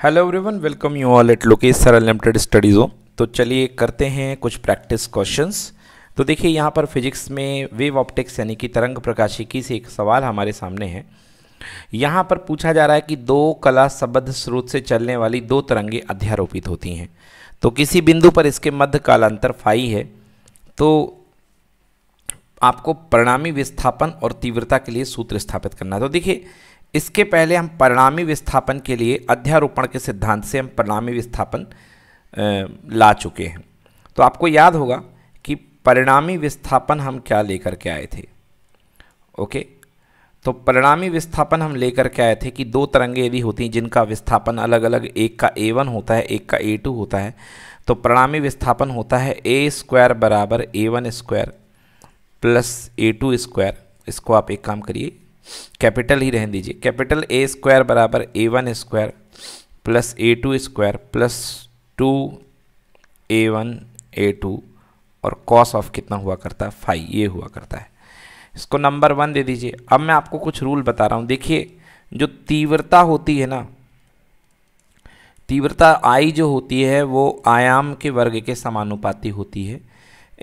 hello everyone welcome you all at Lokesh sir unlimited studies हो तो चलिए करते हैं कुछ प्रैक्टिस क्वेश्चंस तो देखिए यहाँ पर फिजिक्स में वेव ऑप्टिक्स यानी कि तरंग प्रकाशिकी से एक सवाल हमारे सामने है यहाँ पर पूछा जा रहा है कि दो कला सबद्ध स्रोत से चलने वाली दो तरंगे अध्यारोपित होती हैं तो किसी बिंदु पर इसके मध्य कालांतर फाई है तो आपको परिणामी विस्थापन और तीव्रता के लिए सूत्र स्थापित करना है तो देखिए इसके पहले हम परिणामी विस्थापन के लिए अध्यारोपण के सिद्धांत से हम परिणामी विस्थापन ला चुके हैं तो आपको याद होगा कि परिणामी विस्थापन हम क्या लेकर के आए थे ओके तो परिणामी विस्थापन हम लेकर के आए थे कि दो तरंगे यदि होती हैं जिनका विस्थापन अलग अलग एक का ए वन होता है एक का ए टू होता है तो परिणामी विस्थापन होता है ए स्क्वायर बराबर A one square plus A two square इसको आप एक काम करिए कैपिटल ही रहने दीजिए कैपिटल ए स्क्वायर बराबर A one square plus A two square plus two A one A two और कॉस ऑफ कितना हुआ करता है फाइव ये हुआ करता है इसको नंबर वन दे दीजिए अब मैं आपको कुछ रूल बता रहा हूँ देखिए जो तीव्रता होती है ना तीव्रता आई जो होती है वो आयाम के वर्ग के समानुपाती होती है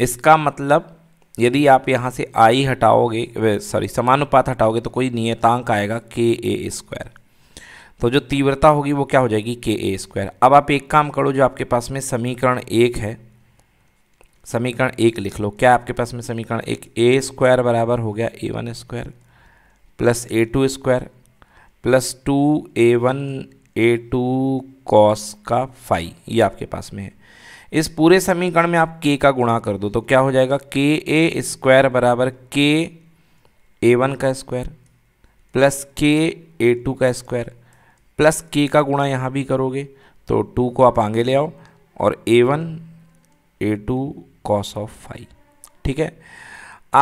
इसका मतलब यदि आप यहाँ से आई हटाओगे सॉरी समानुपात हटाओगे तो कोई नियतांक आएगा के ए स्क्वायर तो जो तीव्रता होगी वो क्या हो जाएगी के ए स्क्वायर अब आप एक काम करो जो आपके पास में समीकरण एक है समीकरण एक लिख लो क्या आपके पास में समीकरण एक ए स्क्वायर बराबर हो गया A one square plus A two square plus two A one A two cos का फाइव ये आपके पास में है इस पूरे समीकरण में आप के का गुणा कर दो तो क्या हो जाएगा के ए स्क्वायर बराबर के ए वन का square plus K A two का स्क्वायर प्लस के का गुणा यहाँ भी करोगे तो टू को आप आगे ले आओ और A one A two cos of five ठीक है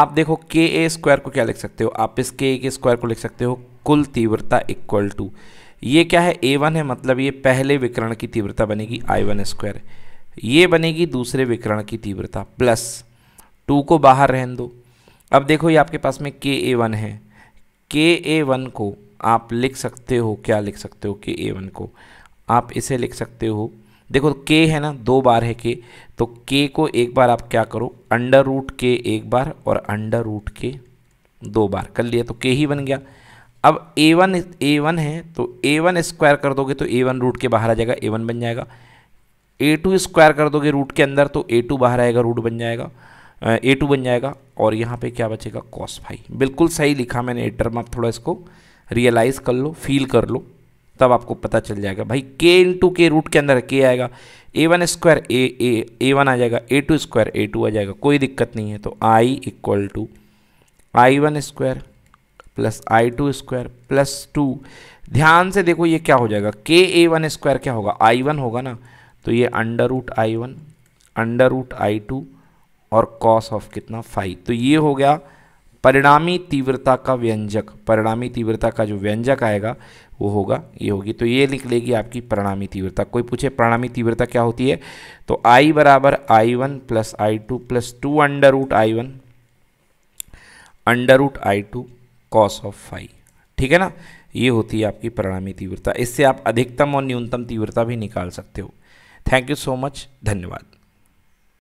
आप देखो के ए स्क्वायर को क्या लिख सकते हो आप इस के ए के स्क्वायर को लिख सकते हो कुल तीव्रता इक्वल टू ये क्या है ए वन है मतलब ये पहले विकरण की तीव्रता बनेगी आई वन स्क्वायर ये बनेगी दूसरे विकरण की तीव्रता प्लस टू को बाहर रहन दो अब देखो ये आपके पास में के ए वन है के ए वन को आप लिख सकते हो क्या लिख सकते हो के ए वन को आप इसे लिख सकते हो देखो के है ना दो बार है के तो के को एक बार आप क्या करो अंडर रूट के एक बार और अंडर रूट के दो बार कर लिया तो के ही बन गया अब ए वन ए वन है तो ए वन स्क्वायर कर दोगे तो ए वन रूट के बाहर आ जाएगा ए वन बन जाएगा ए टू स्क्वायर कर दोगे रूट के अंदर तो ए टू बाहर आएगा रूट बन जाएगा ए टू बन जाएगा और यहाँ पे क्या बचेगा कॉस फाइव बिल्कुल सही लिखा मैंने ए टर्म आप थोड़ा इसको रियलाइज़ कर लो फील कर लो तब आपको पता चल जाएगा भाई के टू के रूट के अंदर के आएगा A one square A A A one आ जाएगा A two square A two आ जाएगा कोई दिक्कत नहीं है तो I equal to I one square plus I two square plus two ध्यान से देखो ये क्या हो जाएगा के ए वन स्क्वायर क्या होगा आई वन होगा ना तो ये under root I one under root I two और कॉस ऑफ कितना फाइव तो ये हो गया परिणामी तीव्रता का व्यंजक परिणामी तीव्रता का जो व्यंजक आएगा वो होगा ये होगी तो ये निकलेगी आपकी परिणामी तीव्रता कोई पूछे परिणामी तीव्रता क्या होती है तो आई बराबर I one plus I two plus two under root I one under root I two cos of five ठीक है ना ये होती है आपकी परिणामी तीव्रता इससे आप अधिकतम और न्यूनतम तीव्रता भी निकाल सकते हो थैंक यू सो मच धन्यवाद